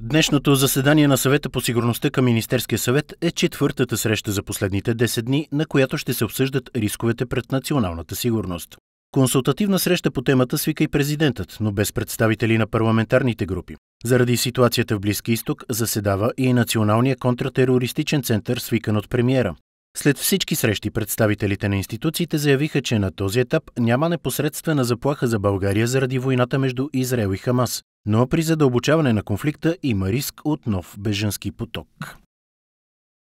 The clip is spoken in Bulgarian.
Днешното заседание на съвета по сигурността към Министерския съвет е четвъртата среща за последните 10 дни, на която ще се обсъждат рисковете пред националната сигурност. Консултативна среща по темата свика и президентът, но без представители на парламентарните групи. Заради ситуацията в Близки изток заседава и Националния контратерористичен център, свикан от премиера. След всички срещи представителите на институциите заявиха, че на този етап няма непосредствена заплаха за България заради войната между Израел и Хамас но при задълбочаване на конфликта има риск от нов беженски поток.